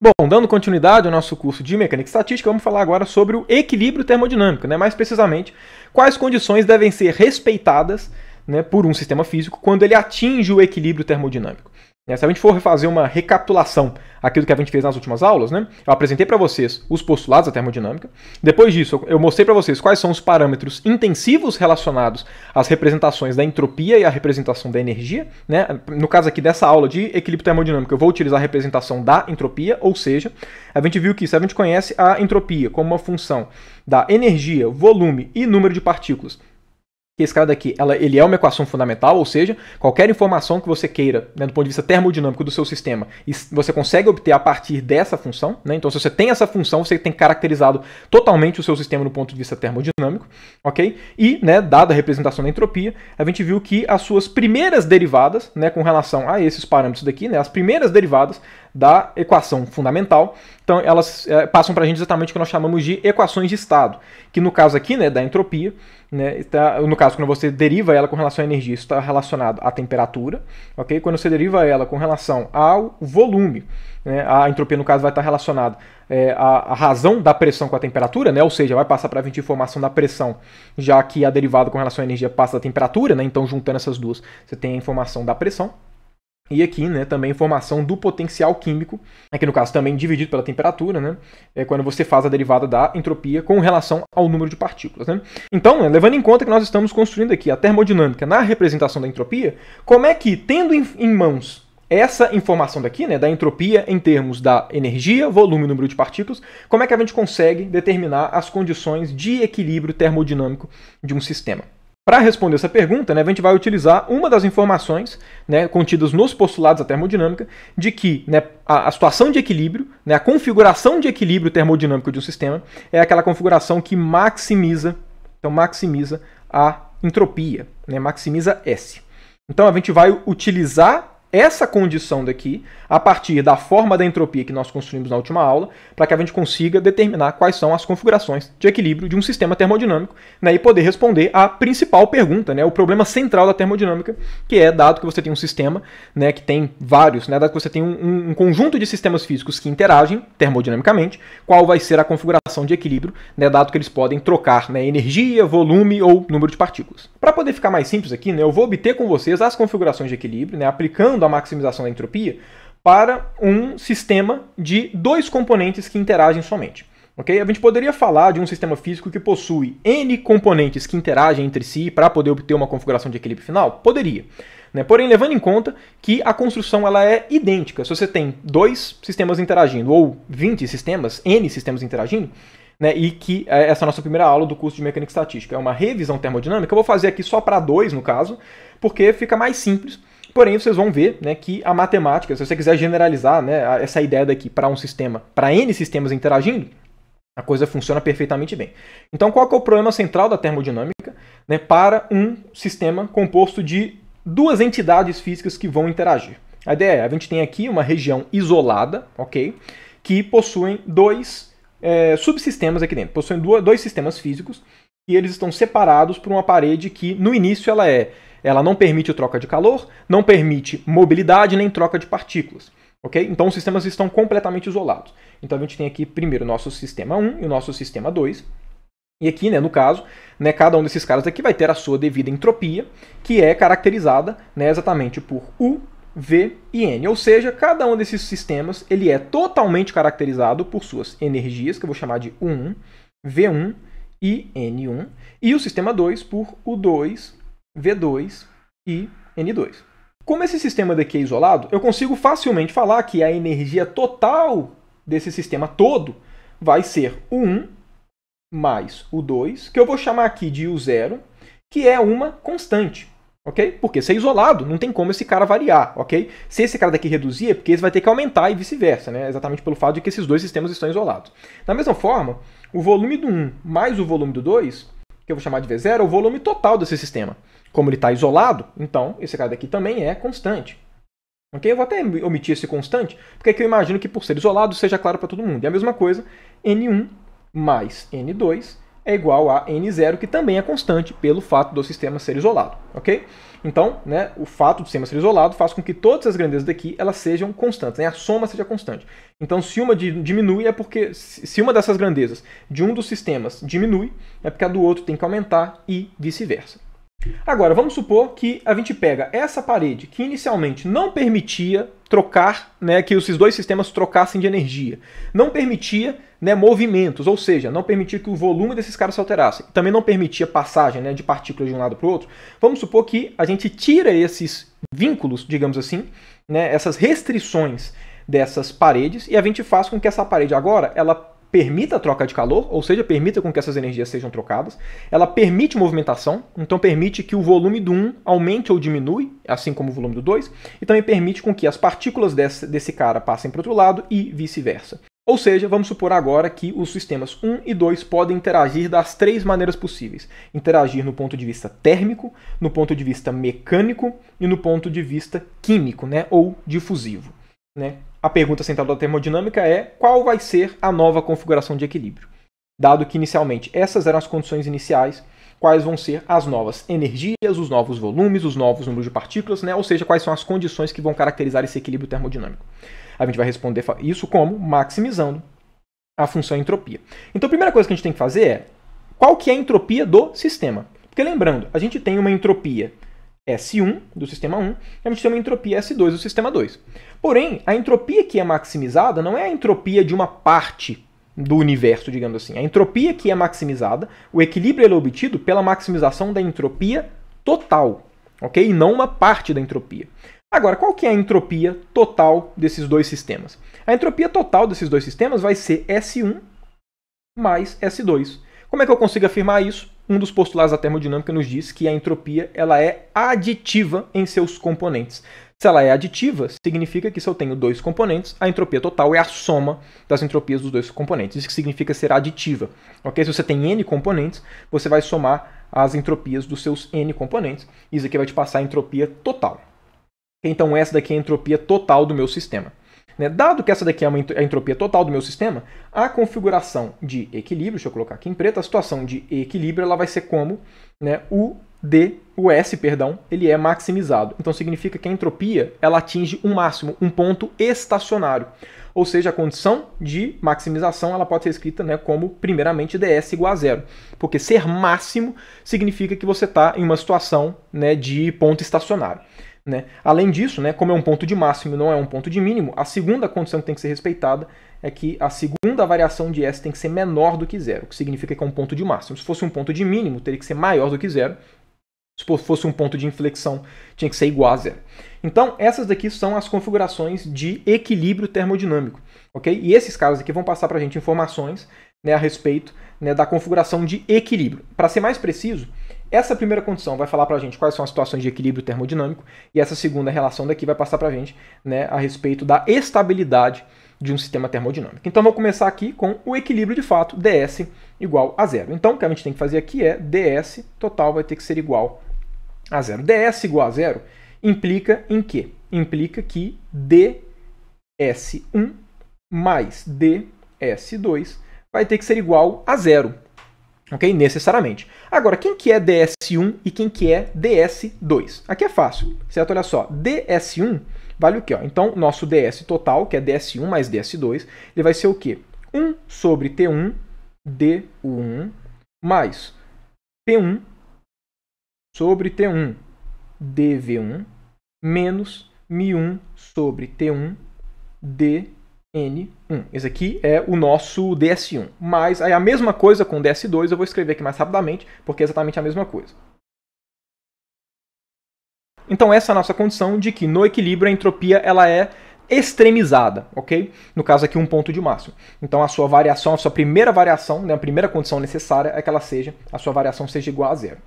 Bom, dando continuidade ao nosso curso de mecânica estatística, vamos falar agora sobre o equilíbrio termodinâmico, né? mais precisamente, quais condições devem ser respeitadas né, por um sistema físico quando ele atinge o equilíbrio termodinâmico. Né? Se a gente for fazer uma recapitulação aquilo que a gente fez nas últimas aulas, né? Eu apresentei para vocês os postulados da termodinâmica. Depois disso, eu mostrei para vocês quais são os parâmetros intensivos relacionados às representações da entropia e à representação da energia, né? No caso aqui dessa aula de equilíbrio termodinâmico, eu vou utilizar a representação da entropia, ou seja, a gente viu que se a gente conhece a entropia como uma função da energia, volume e número de partículas que esse cara daqui, ela, ele é uma equação fundamental, ou seja, qualquer informação que você queira, né, do ponto de vista termodinâmico do seu sistema, você consegue obter a partir dessa função. Né? Então, se você tem essa função, você tem caracterizado totalmente o seu sistema do ponto de vista termodinâmico, ok? E, né, dada a representação da entropia, a gente viu que as suas primeiras derivadas, né, com relação a esses parâmetros daqui, né, as primeiras derivadas da equação fundamental. Então, elas é, passam para a gente exatamente o que nós chamamos de equações de estado, que no caso aqui, né, da entropia, né, está, no caso, quando você deriva ela com relação à energia, isso está relacionado à temperatura, ok? Quando você deriva ela com relação ao volume, né, a entropia, no caso, vai estar tá relacionada é, à, à, razão da pressão com a temperatura, né, ou seja, vai passar para a gente informação da pressão, já que a derivada com relação à energia passa da temperatura, né, então juntando essas duas, você tem a informação da pressão. E aqui, né, também informação do potencial químico, aqui né, no caso também dividido pela temperatura, né, é quando você faz a derivada da entropia com relação ao número de partículas. Né. Então, né, levando em conta que nós estamos construindo aqui a termodinâmica na representação da entropia, como é que, tendo em mãos essa informação daqui, né, da entropia em termos da energia, volume e número de partículas, como é que a gente consegue determinar as condições de equilíbrio termodinâmico de um sistema? Para responder essa pergunta, né, a gente vai utilizar uma das informações né, contidas nos postulados da termodinâmica de que né, a, a, situação de equilíbrio, né, a configuração de equilíbrio termodinâmico de um sistema é aquela configuração que maximiza, então maximiza a entropia, né, maximiza S. Então a gente vai utilizar essa condição daqui a partir da forma da entropia que nós construímos na última aula, para que a gente consiga determinar quais são as configurações de equilíbrio de um sistema termodinâmico né, e poder responder à principal pergunta, né, o problema central da termodinâmica, que é dado que você tem um sistema né, que tem vários, né, dado que você tem um, um conjunto de sistemas físicos que interagem termodinamicamente, qual vai ser a configuração de equilíbrio, né, dado que eles podem trocar né, energia, volume ou número de partículas. Para poder ficar mais simples aqui, né, eu vou obter com vocês as configurações de equilíbrio, né, aplicando da a maximização da entropia para um sistema de dois componentes que interagem somente. Okay? A gente poderia falar de um sistema físico que possui N componentes que interagem entre si para poder obter uma configuração de equilíbrio final? Poderia. Né? Porém, levando em conta que a construção ela é idêntica. Se você tem dois sistemas interagindo, ou 20 sistemas, N sistemas interagindo, né, e que eh, essa é nossa primeira aula do curso de mecânica estatística é uma revisão termodinâmica, eu vou fazer aqui só para dois, no caso, porque fica mais simples Porém, vocês vão ver né, que a matemática, se você quiser generalizar né, essa ideia daqui para um sistema, para N sistemas interagindo, a coisa funciona perfeitamente bem. Então, qual é o problema central da termodinâmica né, para um sistema composto de duas entidades físicas que vão interagir? A ideia é, a gente tem aqui uma região isolada, ok? Que possuem dois é, subsistemas aqui dentro, possuem dois sistemas físicos e eles estão separados por uma parede que, no início, ela é ela não permite troca de calor, não permite mobilidade nem troca de partículas. Ok? Então os sistemas estão completamente isolados. Então a gente tem aqui primeiro o nosso sistema 1 e o nosso sistema 2. E aqui, né, no caso, né, cada um desses caras aqui vai ter a sua devida entropia, que é caracterizada né, exatamente por U, V e N. Ou seja, cada um desses sistemas ele é totalmente caracterizado por suas energias, que eu vou chamar de U1, V1 e N1, e o sistema 2 por U2, V2 e N2. Como esse sistema daqui é isolado, eu consigo facilmente falar que a energia total desse sistema todo vai ser o 1 mais o 2, que eu vou chamar aqui de U0, que é uma constante, ok? Porque se é isolado, não tem como esse cara variar, ok? Se esse cara daqui reduzir, é porque ele vai ter que aumentar e vice-versa, né? Exatamente pelo fato de que esses dois sistemas estão isolados. Da mesma forma, o volume do 1 mais o volume do 2, que eu vou chamar de V0, é o volume total desse sistema. Como ele está isolado, então esse cara daqui também é constante. Ok? Eu vou até omitir esse constante, porque aqui é eu imagino que por ser isolado seja claro para todo mundo. E a mesma coisa, N1 mais N2 é igual a N0, que também é constante pelo fato do sistema ser isolado, ok? Então, né, o fato do sistema ser isolado faz com que todas as grandezas daqui elas sejam constantes, né, a soma seja constante. Então, se uma diminui é porque se uma dessas grandezas de um dos sistemas diminui, é porque a do outro tem que aumentar e vice-versa. Agora, vamos supor que a gente pega essa parede que inicialmente não permitia trocar, né, que esses dois sistemas trocassem de energia, não permitia né, movimentos, ou seja, não permitia que o volume desses caras se alterasse, também não permitia passagem né, de partículas de um lado para o outro. Vamos supor que a gente tira esses vínculos, digamos assim, né, essas restrições dessas paredes e a gente faz com que essa parede agora ela permita a troca de calor, ou seja, permita com que essas energias sejam trocadas. Ela permite movimentação, então permite que o volume do 1 aumente ou diminui, assim como o volume do 2, e também permite com que as partículas desse, desse cara passem para outro lado e vice-versa. Ou seja, vamos supor agora que os sistemas 1 e 2 podem interagir das três maneiras possíveis: interagir no ponto de vista térmico, no ponto de vista mecânico e no ponto de vista químico, né, ou difusivo, né? A pergunta central da termodinâmica é qual vai ser a nova configuração de equilíbrio. Dado que inicialmente essas eram as condições iniciais, quais vão ser as novas energias, os novos volumes, os novos números de partículas, né? ou seja, quais são as condições que vão caracterizar esse equilíbrio termodinâmico. A gente vai responder isso como maximizando a função entropia. Então a primeira coisa que a gente tem que fazer é qual que é a entropia do sistema. Porque lembrando, a gente tem uma entropia S1 do sistema 1 a gente tem uma entropia S2 do sistema 2. Porém, a entropia que é maximizada não é a entropia de uma parte do universo, digamos assim. A entropia que é maximizada, o equilíbrio é obtido pela maximização da entropia total, ok? E não uma parte da entropia. Agora, qual que é a entropia total desses dois sistemas? A entropia total desses dois sistemas vai ser S1 mais S2. Como é que eu consigo afirmar isso? um dos postulados da termodinâmica nos diz que a entropia ela é aditiva em seus componentes. Se ela é aditiva, significa que se eu tenho dois componentes, a entropia total é a soma das entropias dos dois componentes. Isso que significa ser aditiva. Ok? Se você tem n componentes, você vai somar as entropias dos seus n componentes. Isso aqui vai te passar a entropia total. Então essa daqui é a entropia total do meu sistema. Né? Dado que essa daqui é a entropia total do meu sistema, a configuração de equilíbrio, deixa eu colocar aqui em preto, a situação de equilíbrio ela vai ser como né, o D, o S, perdão, ele é maximizado. Então significa que a entropia ela atinge um máximo, um ponto estacionário. Ou seja, a condição de maximização ela pode ser escrita né, como primeiramente ds igual a zero. Porque ser máximo significa que você está em uma situação né, de ponto estacionário. Né? Além disso, né, como é um ponto de máximo e não é um ponto de mínimo, a segunda condição que tem que ser respeitada é que a segunda variação de S tem que ser menor do que zero, o que significa que é um ponto de máximo. Se fosse um ponto de mínimo, teria que ser maior do que zero. Se fosse um ponto de inflexão, tinha que ser igual a zero. Então, essas daqui são as configurações de equilíbrio termodinâmico, ok? E esses casos aqui vão passar para a gente informações né, a respeito né, da configuração de equilíbrio. Para ser mais preciso, essa primeira condição vai falar para a gente quais são as situações de equilíbrio termodinâmico, e essa segunda relação daqui vai passar para a gente né, a respeito da estabilidade de um sistema termodinâmico. Então vou começar aqui com o equilíbrio de fato, dS igual a zero. Então o que a gente tem que fazer aqui é dS total vai ter que ser igual a zero. dS igual a zero implica em quê? Implica que dS1 mais dS2 vai ter que ser igual a zero ok? Necessariamente. Agora, quem que é DS1 e quem que é DS2? Aqui é fácil, certo? Olha só, DS1 vale o quê? Ó? Então, nosso DS total, que é DS1 mais DS2, ele vai ser o quê? 1 sobre T1 D1 mais P1 sobre T1 DV1 menos Mi1 sobre T1 D N1. Hum, esse aqui é o nosso DS1. Mas é a mesma coisa com o DS2, eu vou escrever aqui mais rapidamente, porque é exatamente a mesma coisa. Então essa é a nossa condição de que no equilíbrio a entropia ela é extremizada, ok? No caso aqui um ponto de máximo. Então a sua variação, a sua primeira variação, né, a primeira condição necessária é que ela seja, a sua variação seja igual a zero.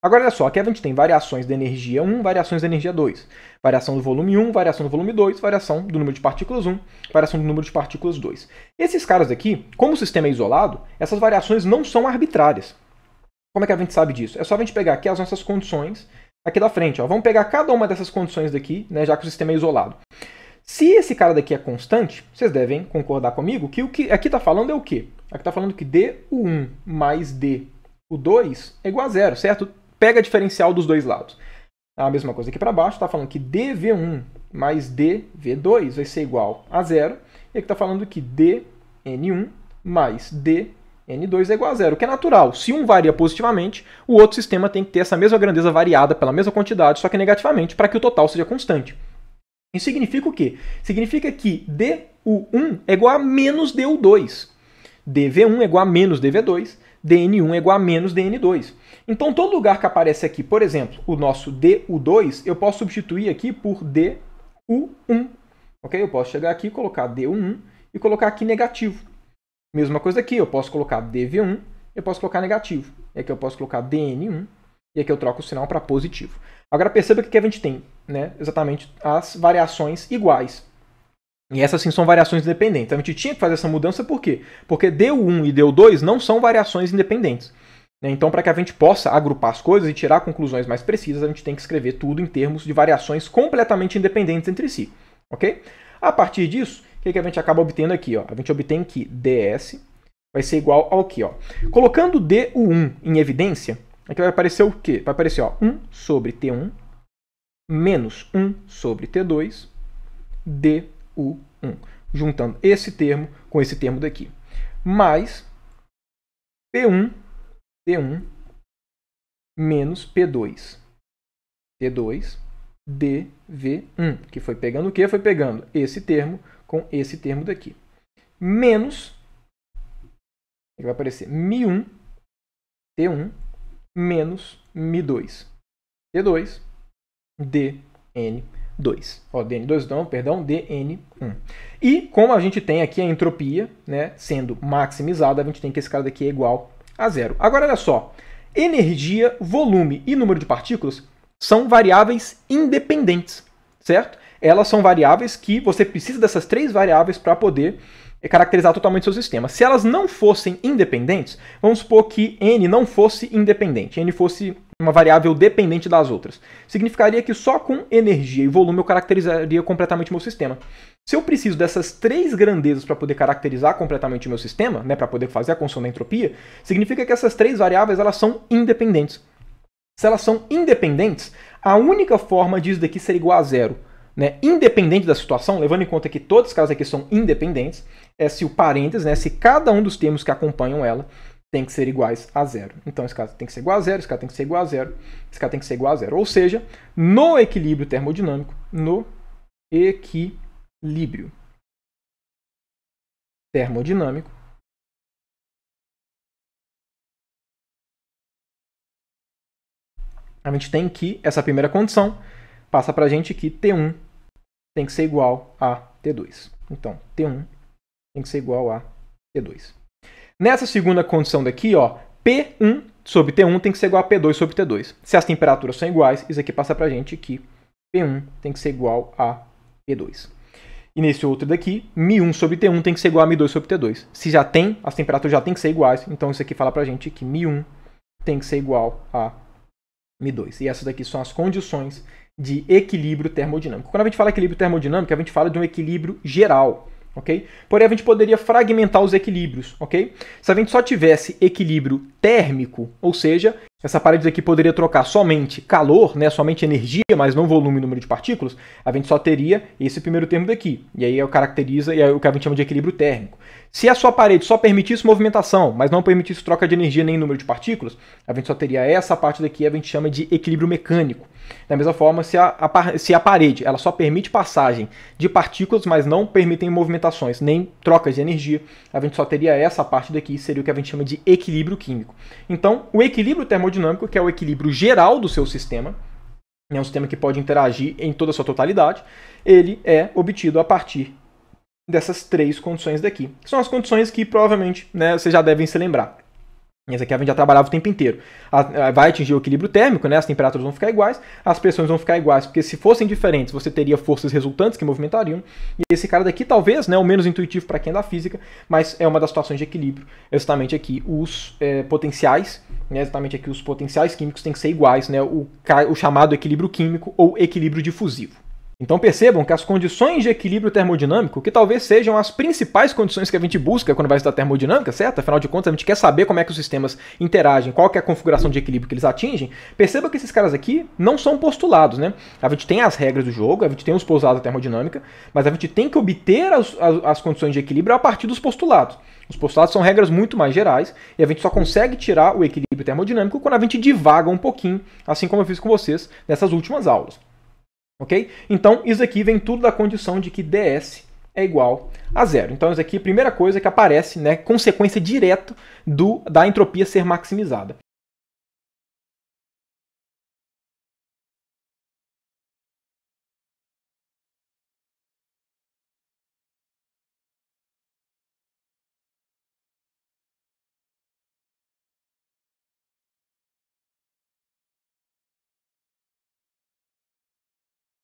Agora olha só, aqui a gente tem variações da energia 1, variações da energia 2, variação do volume 1, variação do volume 2, variação do número de partículas 1, variação do número de partículas 2. Esses caras aqui, como o sistema é isolado, essas variações não são arbitrárias. Como é que a gente sabe disso? É só a gente pegar aqui as nossas condições aqui da frente. Ó. Vamos pegar cada uma dessas condições daqui, né, já que o sistema é isolado. Se esse cara daqui é constante, vocês devem concordar comigo que o que aqui está falando é o quê? Aqui está falando que D, 1 mais D, o 2 é igual a zero, certo? pega a diferencial dos dois lados. A mesma coisa aqui para baixo, está falando que dv1 mais dv2 vai ser igual a zero. E aqui está falando que dn1 mais dn2 é igual a zero, o que é natural. Se um varia positivamente, o outro sistema tem que ter essa mesma grandeza variada pela mesma quantidade, só que negativamente, para que o total seja constante. Isso significa o quê? Significa que du1 é igual a menos du2. dv1 é igual a menos dv2 dn1 é igual a menos dn2. Então, todo lugar que aparece aqui, por exemplo, o nosso du2, eu posso substituir aqui por du1. Ok? Eu posso chegar aqui e colocar du1 e colocar aqui negativo. Mesma coisa aqui, eu posso colocar dv1, eu posso colocar negativo. E aqui eu posso colocar dn1, e aqui eu troco o sinal para positivo. Agora perceba que aqui a gente tem né, exatamente as variações iguais. E essas sim são variações independentes. Então a gente tinha que fazer essa mudança por quê? Porque DU1 e DU2 não são variações independentes. Né? Então, para que a gente possa agrupar as coisas e tirar conclusões mais precisas, a gente tem que escrever tudo em termos de variações completamente independentes entre si. Ok? A partir disso, o que, que a gente acaba obtendo aqui? Ó? A gente obtém que ds vai ser igual ao que? Ó? Colocando du1 em evidência, aqui vai aparecer o quê? Vai aparecer ó, 1 sobre t1 menos 1 sobre t2 d U1, juntando esse termo com esse termo daqui. Mais P1, T1, menos P2, T2, DV1, que foi pegando o quê? Foi pegando esse termo com esse termo daqui. Menos, ele vai aparecer Mi1, T1, menos Mi2, T2, DN 2. Ó, DN2 não, perdão, DN1. E como a gente tem aqui a entropia né, sendo maximizada, a gente tem que esse cara daqui é igual a zero. Agora, olha só. Energia, volume e número de partículas são variáveis independentes, certo? Elas são variáveis que você precisa dessas três variáveis para poder é, caracterizar totalmente seu sistema. Se elas não fossem independentes, vamos supor que n não fosse independente, n fosse uma variável dependente das outras. Significaria que só com energia e volume eu caracterizaria completamente o meu sistema. Se eu preciso dessas três grandezas para poder caracterizar completamente o meu sistema, né, para poder fazer a condição da entropia, significa que essas três variáveis elas são independentes. Se elas são independentes, a única forma disso daqui ser igual a zero, né, independente da situação, levando em conta que todas as casas aqui são independentes, é se o parênteses, né, se cada um dos termos que acompanham ela tem que ser iguais a zero. Então esse caso tem que ser igual a zero, esse caso tem que ser igual a zero, esse caso tem que ser igual a zero. Ou seja, no equilíbrio termodinâmico, no equilíbrio termodinâmico, a gente tem que essa primeira condição passa para a gente que T1 tem que ser igual a T2. Então, T1 tem que ser igual a T2. Nessa segunda condição daqui, ó, P1 sobre T1 tem que ser igual a P2 sobre T2. Se as temperaturas são iguais, isso aqui passa a gente que P1 tem que ser igual a P2. E nesse outro daqui, Mi1 sobre T1 tem que ser igual a Mi2 sobre T2. Se já tem, as temperaturas já têm que ser iguais, então isso aqui fala a gente que Mi1 tem que ser igual a Mi2. E essas daqui são as condições de equilíbrio termodinâmico. Quando a gente fala equilíbrio termodinâmico, a gente fala de um equilíbrio geral ok? Porém, a gente poderia fragmentar os equilíbrios, ok? Se a gente só tivesse equilíbrio térmico, ou seja, essa parede aqui poderia trocar somente calor, né, somente energia, mas não volume e número de partículas. A gente só teria esse primeiro termo daqui. E aí eu caracteriza e é o que a gente chama de equilíbrio térmico. Se a sua parede só permitisse movimentação, mas não permitisse troca de energia nem número de partículas, a gente só teria essa parte daqui, a gente chama de equilíbrio mecânico. Da mesma forma, se a, a se a parede ela só permite passagem de partículas, mas não permitem movimentações nem trocas de energia, a gente só teria essa parte daqui, seria o que a gente chama de equilíbrio químico. Então, o equilíbrio termodinâmico termodinâmico, que é o equilíbrio geral do seu sistema, é um sistema que pode interagir em toda a sua totalidade, ele é obtido a partir dessas três condições daqui, que são as condições que provavelmente né, vocês já devem se lembrar. Essa aqui a é gente já trabalhava o tempo inteiro. Vai atingir o equilíbrio térmico, né? As temperaturas vão ficar iguais, as pressões vão ficar iguais, porque se fossem diferentes, você teria forças resultantes que movimentariam. E esse cara daqui, talvez, né, o menos intuitivo para quem é da física, mas é uma das situações de equilíbrio. Exatamente aqui os é, potenciais, né, exatamente aqui os potenciais químicos têm que ser iguais, né? O, o chamado equilíbrio químico ou equilíbrio difusivo. Então percebam que as condições de equilíbrio termodinâmico, que talvez sejam as principais condições que a gente busca quando vai estudar termodinâmica, certo? Afinal de contas, a gente quer saber como é que os sistemas interagem, qual é a configuração de equilíbrio que eles atingem. Perceba que esses caras aqui não são postulados, né? A gente tem as regras do jogo, a gente tem os pousados da termodinâmica, mas a gente tem que obter as, as, as condições de equilíbrio a partir dos postulados. Os postulados são regras muito mais gerais e a gente só consegue tirar o equilíbrio termodinâmico quando a gente divaga um pouquinho, assim como eu fiz com vocês nessas últimas aulas. Ok? Então, isso aqui vem tudo da condição de que ds é igual a zero. Então, isso aqui é a primeira coisa que aparece, né, consequência direta do, da entropia ser maximizada.